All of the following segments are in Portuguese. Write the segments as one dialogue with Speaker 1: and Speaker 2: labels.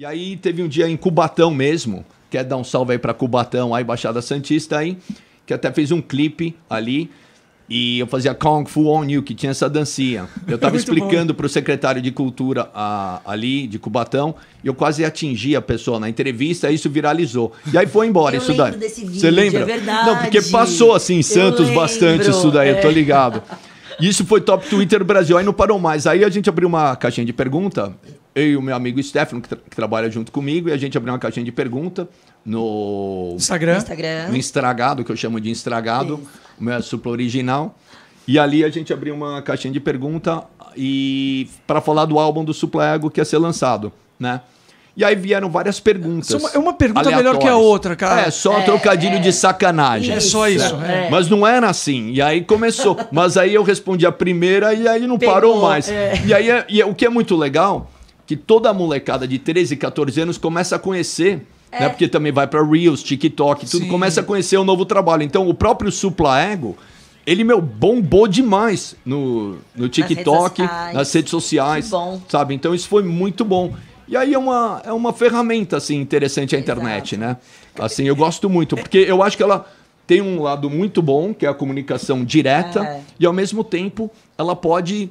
Speaker 1: E aí teve um dia em Cubatão mesmo, quer dar um salve aí para Cubatão, aí Baixada Santista aí, que até fez um clipe ali. E eu fazia Kung Fu On You, que tinha essa dancinha. Eu tava é explicando para o secretário de Cultura a, ali, de Cubatão, e eu quase atingi a pessoa na entrevista, e isso viralizou. E aí foi embora eu isso daí. Você é lembra? É verdade. Não, porque passou assim em Santos lembro, bastante isso daí, é. eu tô ligado. Isso foi top Twitter Brasil, aí não parou mais. Aí a gente abriu uma caixinha de pergunta eu e o meu amigo Stefano, que, tra que, trabalha junto comigo, e a gente abriu uma caixinha de pergunta no Instagram. Instagram. No Estragado, que eu chamo de estragado o meu é original. E ali a gente abriu uma caixinha de pergunta e para falar do álbum do Ego que ia ser lançado, né? E aí vieram várias perguntas. É uma, pergunta aleatórias. melhor que a outra, cara. É, só é, trocadilho é. de sacanagem. é só isso. Né? É. Mas não era assim. E aí começou. Mas aí eu respondi a primeira e aí não Pegou, parou mais. É. E aí é, e, é, o que é muito legal que toda a molecada de 13, 14 anos começa a conhecer. É. Né? Porque também vai para Reels, TikTok, tudo Sim. começa a conhecer o novo trabalho. Então, o próprio Supla Ego, ele, meu, bombou demais no, no TikTok, nas redes sociais. Nas redes sociais bom. Sabe? Então, isso foi muito bom. E aí é uma, é uma ferramenta, assim, interessante a internet, Exato. né? Assim, eu gosto muito, porque eu acho que ela tem um lado muito bom, que é a comunicação direta, é. e ao mesmo tempo ela pode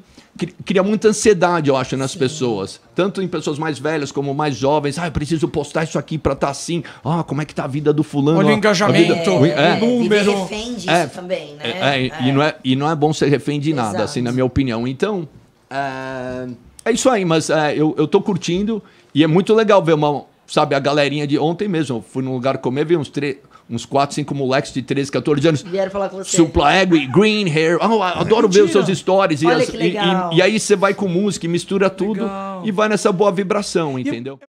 Speaker 1: criar muita ansiedade, eu acho, nas Sim. pessoas. Tanto em pessoas mais velhas como mais jovens. Ah, eu preciso postar isso aqui para estar tá assim. Ah, como é que tá a vida do fulano? Olha o engajamento, o é. é, número. refém disso é. também, né? E, não é, e não é bom ser refém de nada, Exato. assim, na minha opinião. Então, é, isso aí, mas eu, eu tô curtindo e é muito legal ver uma, sabe, a galerinha de ontem mesmo. Fui num lugar comer, vi uns três uns 4, 5 moleques de 13, 14 anos. Vieram falar com você. Suplaego e Green Hair. Oh, adoro Mentira. ver os seus stories. Olha e, as, que legal. E, e, e aí você vai com música mistura tudo legal. e vai nessa boa vibração, entendeu? Eu...